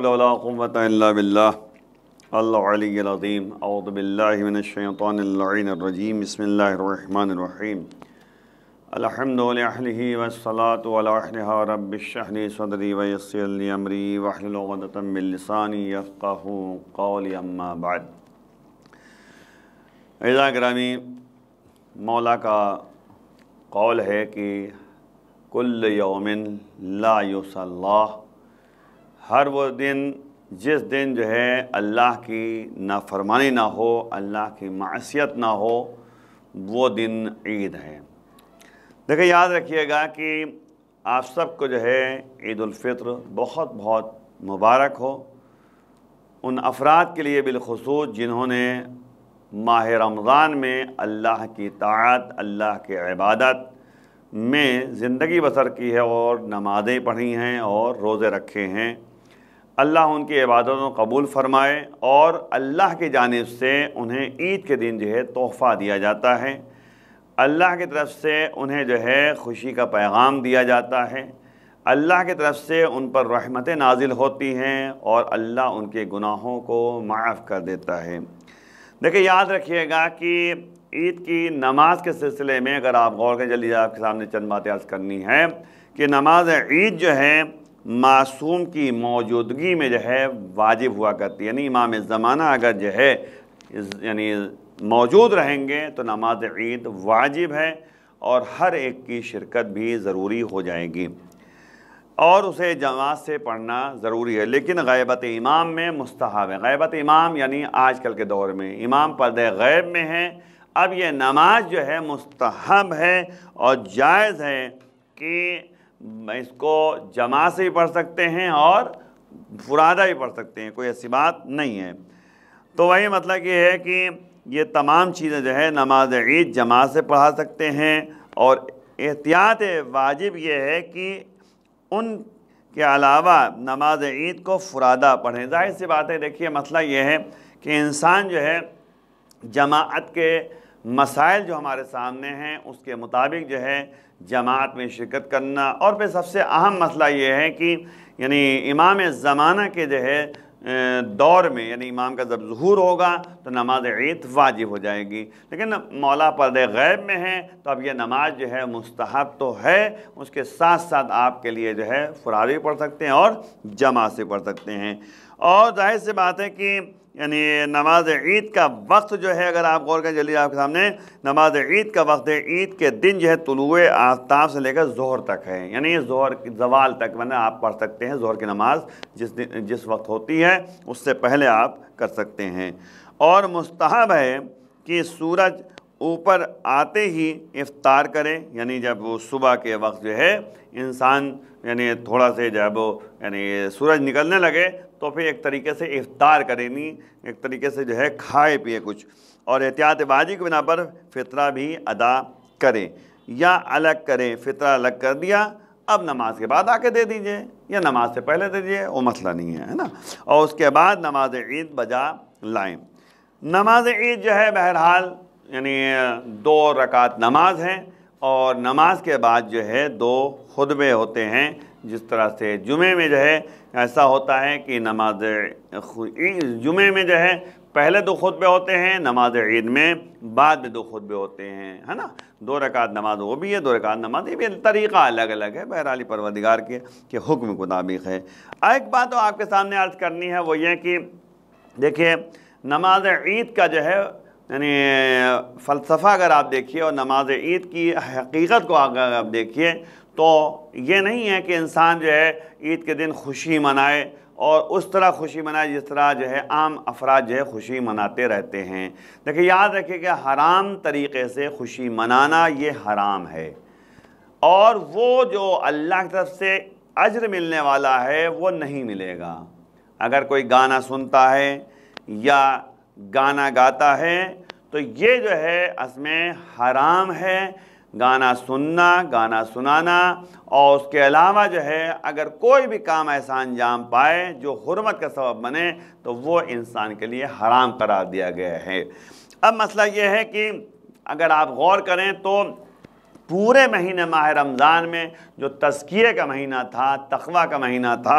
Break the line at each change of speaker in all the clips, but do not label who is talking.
حول ولا قوت الا باللہ العلی العظیم اعوذ باللہ من الشیطان اللعین الرجیم بسم اللہ الرحمن الرحیم الحمد للہ والصلاة ولا احلها رب اشرح لي صدري ويسر لي امري واحلل عقدة من لساني يفقهوا قولي اما بعد اعزاء گرامی مولا کا قول ہے کہ کل یومن لا یوس اللہ ہر وہ دن جس دن جو ہے اللہ کی نافرمانی نہ ہو اللہ کی معصیت نہ ہو وہ دن عید ہے دیکھیں یاد رکھیے گا کہ آپ سب کو جو ہے عید الفطر بہت بہت مبارک ہو ان افراد کے لیے بالخصوص جنہوں نے ماہ رمضان میں اللہ کی طاعت اللہ کے عبادت میں زندگی بسر کی ہے اور نمازیں پڑھی ہیں اور روزے رکھے ہیں اللہ ان کی عبادتوں قبول فرمائے اور اللہ کی جانب سے انہیں عید کے دن جو ہے تحفہ دیا جاتا ہے اللہ کی طرف سے انہیں جو ہے خوشی کا پیغام دیا جاتا ہے اللہ کی طرف سے ان پر رحمتیں نازل ہوتی ہیں اور اللہ ان کے گناہوں کو معاف کر دیتا ہے دیکھیں یاد رکھیے گا کہ عید کی نماز کے سلسلے میں اگر آپ غور کریں آپ کے سامنے چند باتیں عرض کرنی ہے کہ نماز عید جو ہے معصوم کی موجودگی میں جو ہے واجب ہوا کرتی ہے یعنی امام زمانہ اگر جو ہے یعنی موجود رہیں گے تو نماز عید واجب ہے اور ہر ایک کی شرکت بھی ضروری ہو جائے گی اور اسے جماعت سے پڑھنا ضروری ہے لیکن غیبت امام میں مستحب ہے غیبت امام یعنی آج کل کے دور میں امام پردے غیب میں ہیں اب یہ نماز جو ہے مستحب ہے اور جائز ہے کہ اس کو جمع سے بھی پڑھ سکتے ہیں اور فرادہ بھی پڑھ سکتے ہیں کوئی ایسی بات نہیں ہے تو وہی مطلب یہ ہے کہ یہ تمام چیزیں جو ہے نماز عید جماع سے پڑھا سکتے ہیں اور احتیاط واجب یہ ہے کہ ان کے علاوہ نماز عید کو فرادہ پڑھیں ظاہر سی بات ہے دیکھیے مسئلہ مطلب یہ ہے کہ انسان جو ہے جماعت کے مسائل جو ہمارے سامنے ہیں اس کے مطابق جو ہے جماعت میں شرکت کرنا اور پھر سب سے اہم مسئلہ یہ ہے کہ یعنی امام زمانہ کے جو ہے دور میں یعنی امام کا جب ظہور ہوگا تو نماز عید واجب ہو جائے گی لیکن مولا پرد غیب میں ہیں تو اب یہ نماز جو ہے مستحب تو ہے اس کے ساتھ ساتھ آپ کے لیے جو ہے فرا بھی پڑھ سکتے ہیں اور جماعت سے پڑھ سکتے ہیں اور ظاہر سی بات ہے کہ یعنی نماز عید کا وقت جو ہے اگر آپ غور کریں جلدی آپ کے سامنے نماز عید کا وقت عید کے دن جو ہے طلوع آفتاب سے لے کر ظہر تک ہے یعنی ظہر زوال تک ورنہ آپ پڑھ سکتے ہیں ظہر کی نماز جس جس وقت ہوتی ہے اس سے پہلے آپ کر سکتے ہیں اور مستحب ہے کہ سورج اوپر آتے ہی افطار کرے یعنی جب وہ صبح کے وقت جو ہے انسان یعنی تھوڑا سے جب یعنی سورج نکلنے لگے تو پھر ایک طریقے سے افطار کریں نہیں ایک طریقے سے جو ہے کھائے پیے کچھ اور احتیاط بازی کی بنا پر فطرہ بھی ادا کریں یا الگ کریں فطرہ الگ کر دیا اب نماز کے بعد آ کے دے دیجئے یا نماز سے پہلے دے دیجئے وہ مسئلہ نہیں ہے ہے نا اور اس کے بعد نماز عید بجا لائیں نماز عید جو ہے بہرحال یعنی دو رکعت نماز ہیں اور نماز کے بعد جو ہے دو خدبے ہوتے ہیں جس طرح سے جمعے میں جو ہے ایسا ہوتا ہے کہ نماز جمعے میں جو ہے پہلے دو خطبے ہوتے ہیں نماز عید میں بعد میں دو خطبے ہوتے ہیں ہے نا دو رکعت نماز وہ بھی ہے دو رکعت نماز یہ بھی طریقہ الگ الگ ہے بہرحالی پروردگار کے کہ حکم مطابق ہے ایک بات تو آپ کے سامنے عرض کرنی ہے وہ یہ کہ دیکھیے نماز عید کا جو ہے یعنی فلسفہ اگر آپ دیکھیے اور نماز عید کی حقیقت کو اگر آپ دیکھیے تو یہ نہیں ہے کہ انسان جو ہے عید کے دن خوشی منائے اور اس طرح خوشی منائے جس طرح جو ہے عام افراد جو ہے خوشی مناتے رہتے ہیں دیکھیں یاد رکھیں کہ حرام طریقے سے خوشی منانا یہ حرام ہے اور وہ جو اللہ کی طرف سے عجر ملنے والا ہے وہ نہیں ملے گا اگر کوئی گانا سنتا ہے یا گانا گاتا ہے تو یہ جو ہے اس میں حرام ہے گانا سننا گانا سنانا اور اس کے علاوہ جو ہے اگر کوئی بھی کام ایسا انجام پائے جو حرمت کا سبب بنے تو وہ انسان کے لیے حرام قرار دیا گیا ہے اب مسئلہ یہ ہے کہ اگر آپ غور کریں تو پورے مہینے ماہ رمضان میں جو تذکیہ کا مہینہ تھا تقوی کا مہینہ تھا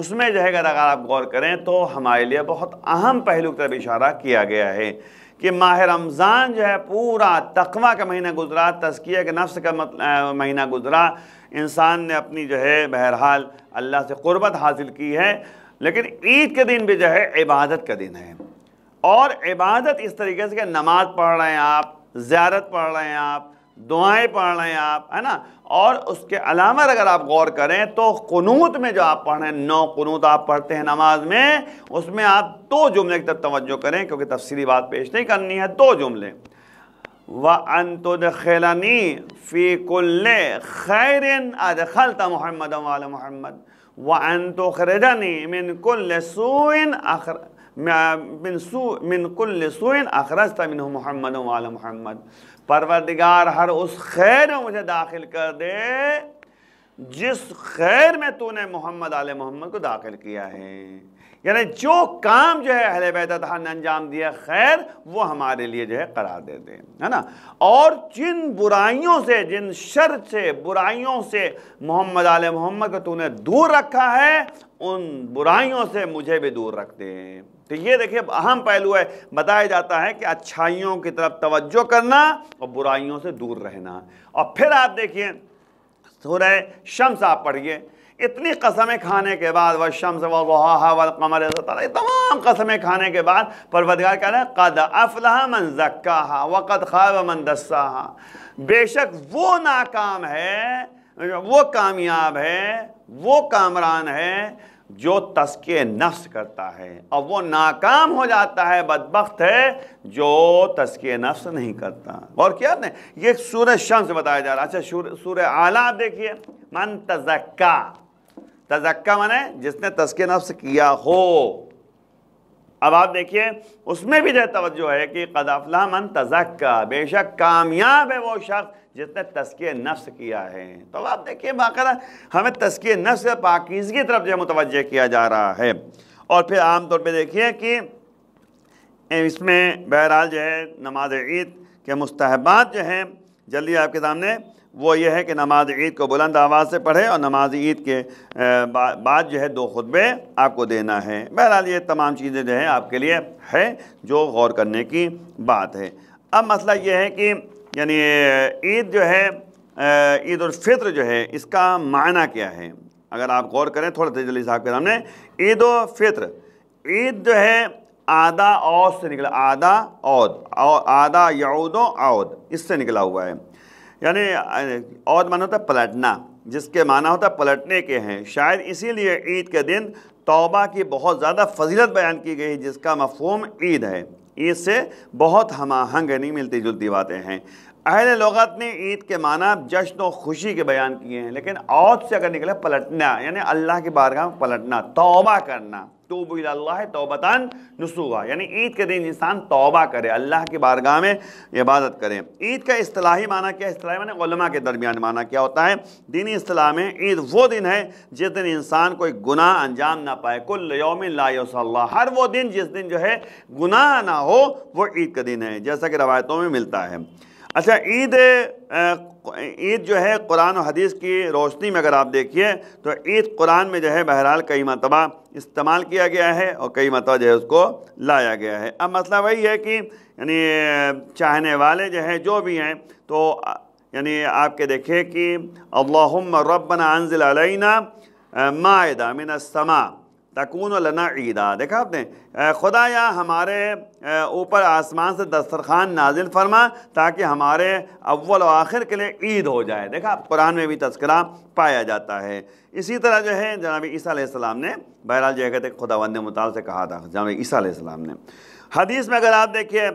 اس میں جو ہے اگر اگر آپ غور کریں تو ہمارے لیے بہت اہم پہلو کا اشارہ کیا گیا ہے کہ ماہ رمضان جو ہے پورا تقوی کا مہینہ گزرا تذکیہ کے نفس کا مہینہ گزرا انسان نے اپنی جو ہے بہرحال اللہ سے قربت حاصل کی ہے لیکن عید کے دن بھی جو ہے عبادت کا دن ہے اور عبادت اس طریقے سے کہ نماز پڑھ رہے ہیں آپ زیارت پڑھ رہے ہیں آپ دعائیں پڑھ رہے ہیں آپ ہے نا اور اس کے علامت اگر آپ غور کریں تو قنوت میں جو آپ پڑھ رہے ہیں نو قنوت آپ پڑھتے ہیں نماز میں اس میں آپ دو جملے کی طرف توجہ کریں کیونکہ تفصیلی بات پیش نہیں کرنی ہے دو جملے وَأَن تُدْخِلَنِي فِي كُلِّ خَيْرٍ أَدْخَلْتَ مُحَمَّدًا وَعَلَى مُحَمَّدٍ وَأَن تُخْرِجَنِي مِن كُلِّ سُوءٍ أَخْرَ کل سوئن اخراج من محمد و عل محمد پروردگار ہر اس خیر میں مجھے داخل کر دے جس خیر میں تو نے محمد علیہ محمد کو داخل کیا ہے یعنی جو کام جو ہے اہل بیتا نے انجام دیا خیر وہ ہمارے لیے جو ہے قرار دے دے ہے نا اور جن برائیوں سے جن شرط سے برائیوں سے محمد علیہ محمد کو تو نے دور رکھا ہے ان برائیوں سے مجھے بھی دور رکھ دے تو یہ دیکھیں اہم پہلو ہے بتایا جاتا ہے کہ اچھائیوں کی طرف توجہ کرنا اور برائیوں سے دور رہنا اور پھر آپ دیکھیے سورہ شمس آپ پڑھیے اتنی قسمیں کھانے کے بعد وہ شمس وَالْقَمَرِ ومر تعالیٰ یہ تمام قسمیں کھانے کے بعد پروردگار کہہ رہے قد افلاحہ منزکہ و قد خواہ و مندسہ بے شک وہ ناکام ہے وہ کامیاب ہے وہ کامران ہے جو تسکیہ نفس کرتا ہے اور وہ ناکام ہو جاتا ہے بدبخت ہے جو تسکیہ نفس نہیں کرتا اور کیا نہیں یہ شم شمس بتایا جا رہا اچھا آلہ اعلیٰ دیکھیے من تزکا تزکہ منہ جس نے تسکیہ نفس کیا ہو اب آپ دیکھیے اس میں بھی جو توجہ ہے کہ قدافلہ مند تذک کا بے شک کامیاب ہے وہ شخص جس نے تسکیہ نفس کیا ہے تو آپ دیکھیے باقاعدہ ہمیں تسکیہ نفس پاکیز کی طرف جو متوجہ کیا جا رہا ہے اور پھر عام طور پہ دیکھیے کہ اس میں بہرحال جو ہے نماز عید کے مستحبات جو ہیں جلدی آپ کے سامنے وہ یہ ہے کہ نماز عید کو بلند آواز سے پڑھے اور نماز عید کے بعد جو ہے دو خطبے آپ کو دینا ہے بہرحال یہ تمام چیزیں جو ہے آپ کے لیے ہے جو غور کرنے کی بات ہے اب مسئلہ یہ ہے کہ یعنی عید جو ہے عید الفطر جو ہے اس کا معنی کیا ہے اگر آپ غور کریں تھوڑا تجلی صاحب کے سامنے عید و فطر عید جو ہے آدھا عود سے نکلا آدھا عود آدھا یعود و عود اس سے نکلا ہوا ہے یعنی اور معنی ہوتا ہے پلٹنا جس کے معنی ہوتا ہے پلٹنے کے ہیں شاید اسی لیے عید کے دن توبہ کی بہت زیادہ فضیلت بیان کی گئی جس کا مفہوم عید ہے عید سے بہت ہم آہنگ نہیں یعنی ملتی جلتی باتیں ہیں اہل لغت نے عید کے معنی جشن و خوشی کے بیان کیے ہیں لیکن عوض سے اگر نکلے پلٹنا یعنی اللہ کی بارگاہ میں پلٹنا توبہ کرنا تو اللہ توبتان نسوہ یعنی عید کے دن انسان توبہ کرے اللہ کی بارگاہ میں عبادت کرے عید کا اصطلاحی معنی کیا اصطلاحی معنی علماء کے درمیان معنی کیا ہوتا ہے دینی اصطلاح میں عید وہ دن ہے جس دن انسان کوئی گناہ انجام نہ پائے کل یوم لا یوس اللہ ہر وہ دن جس دن جو ہے گناہ نہ ہو وہ عید کا دن ہے جیسا کہ روایتوں میں ملتا ہے اچھا عید عید جو ہے قرآن و حدیث کی روشنی میں اگر آپ دیکھیے تو عید قرآن میں جو ہے بہرحال کئی مرتبہ استعمال کیا گیا ہے اور کئی مرتبہ جو ہے اس کو لایا گیا ہے اب مسئلہ وہی ہے کہ یعنی چاہنے والے جو ہیں جو بھی ہیں تو یعنی آپ کے دیکھیں کہ اللہم ربنا انزل علینا مائدہ من السماء تکون لنا عیدہ دیکھا آپ نے خدا یا ہمارے اوپر آسمان سے دسترخوان نازل فرما تاکہ ہمارے اول و آخر کے لیے عید ہو جائے دیکھا آپ قرآن میں بھی تذکرہ پایا جاتا ہے اسی طرح جو ہے جناب عیسیٰ علیہ السلام نے بہرحال جو ہے کہتے ہیں خدا وند مطالعہ سے کہا تھا جناب عیسیٰ علیہ السلام نے حدیث میں اگر آپ دیکھیے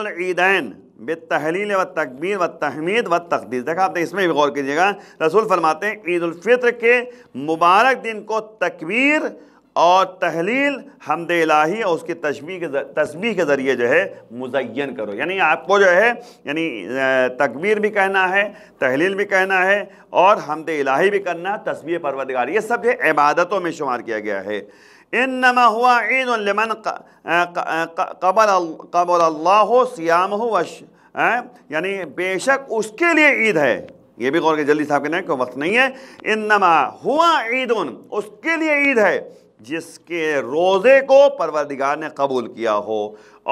العیدین بے تحلیل و تقبیر و تحمید و تقدیر دیکھا آپ نے اس میں بھی غور کیجیے گا رسول فرماتے ہیں عید الفطر کے مبارک دن کو تکبیر اور تحلیل حمد الہی اور اس کی تشبیح کے کے ذریعے جو ہے مزین کرو یعنی آپ کو جو ہے یعنی تقبیر بھی کہنا ہے تحلیل بھی کہنا ہے اور حمد الہی بھی کرنا تسبیح پروردگار یہ سب جو عبادتوں میں شمار کیا گیا ہے انما ہوا عید لمن قبل قبل سیام ہو وش یعنی بے شک اس کے لیے عید ہے یہ بھی غور کے جلدی صاحب کہ نہیں کوئی وقت نہیں ہے انما ہوا عید اس کے لیے عید ہے جس کے روزے کو پروردگار نے قبول کیا ہو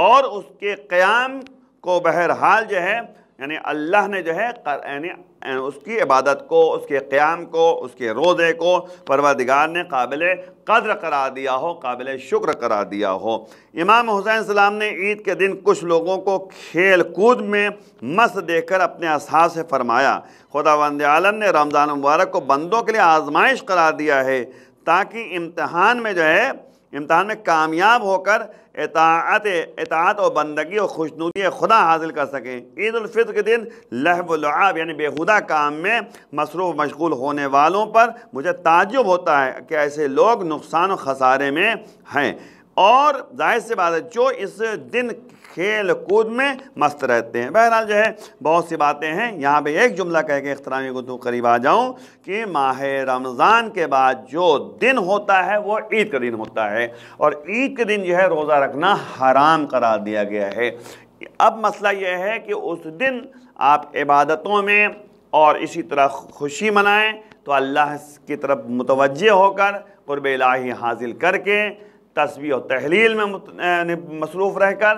اور اس کے قیام کو بہرحال جو ہے یعنی اللہ نے جو ہے یعنی اس کی عبادت کو اس کے قیام کو اس کے روزے کو پروردگار نے قابل قدر کرا دیا ہو قابل شکر کرا دیا ہو امام حسین السلام نے عید کے دن کچھ لوگوں کو کھیل کود میں مس دے کر اپنے اصحاب سے فرمایا خدا وند عالم نے رمضان مبارک کو بندوں کے لیے آزمائش کرا دیا ہے تاکہ امتحان میں جو ہے امتحان میں کامیاب ہو کر اطاعت اطاعت و بندگی و خوشنودی خدا حاصل کر سکیں عید الفطر کے دن لہب العاب یعنی بیہودہ کام میں مصروف مشغول ہونے والوں پر مجھے تعجب ہوتا ہے کہ ایسے لوگ نقصان و خسارے میں ہیں اور ظاہر سی بات ہے جو اس دن کھیل کود میں مست رہتے ہیں بہرحال جو ہے بہت سی باتیں ہیں یہاں پہ ایک جملہ کہہ کے اخترامی کو تو قریب آ جاؤں کہ ماہ رمضان کے بعد جو دن ہوتا ہے وہ عید کا دن ہوتا ہے اور عید کے دن جو ہے روزہ رکھنا حرام قرار دیا گیا ہے اب مسئلہ یہ ہے کہ اس دن آپ عبادتوں میں اور اسی طرح خوشی منائیں تو اللہ کی طرف متوجہ ہو کر قرب الہی حاصل کر کے تصویر و تحلیل میں یعنی مصروف رہ کر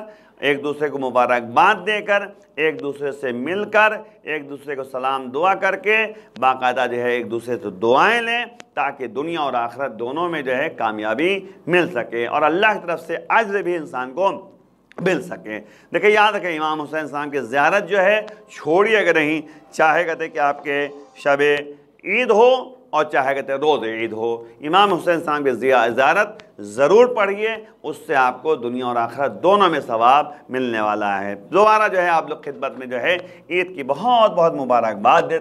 ایک دوسرے کو مبارکباد دے کر ایک دوسرے سے مل کر ایک دوسرے کو سلام دعا کر کے باقاعدہ جو ہے ایک دوسرے سے دعائیں لیں تاکہ دنیا اور آخرت دونوں میں جو ہے کامیابی مل سکے اور اللہ کی طرف سے عجر بھی انسان کو مل سکے دیکھیں یاد رکھیں امام حسین اسلام کی زیارت جو ہے چھوڑی اگر نہیں چاہے کہتے کہ آپ کے شب عید ہو اور چاہے کہتے ہیں روز عید ہو امام حسین صاحب کی ضیاء زیارت ضرور پڑھیے اس سے آپ کو دنیا اور آخرت دونوں میں ثواب ملنے والا ہے دوبارہ جو ہے آپ لوگ خدمت میں جو ہے عید کی بہت بہت مبارکباد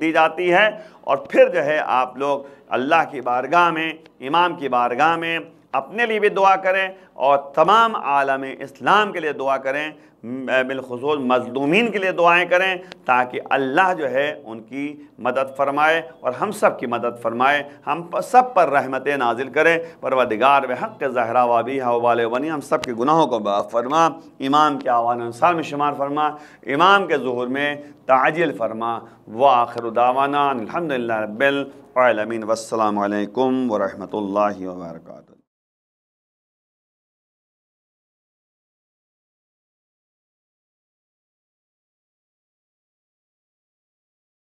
دی جاتی ہے اور پھر جو ہے آپ لوگ اللہ کی بارگاہ میں امام کی بارگاہ میں اپنے لیے بھی دعا کریں اور تمام عالم اسلام کے لیے دعا کریں بالخصوص مظلومین کے لیے دعائیں کریں تاکہ اللہ جو ہے ان کی مدد فرمائے اور ہم سب کی مدد فرمائے ہم سب پر رحمتیں نازل کرے و حق زہرہ و حق و والے بھی ونی ہم سب کے گناہوں کو باف فرما امام کے آوان انسان میں شمار فرما امام کے ظہور میں تعجل فرما و آخر الحمدللہ رب العالمین والسلام علیکم ورحمۃ اللہ وبرکاتہ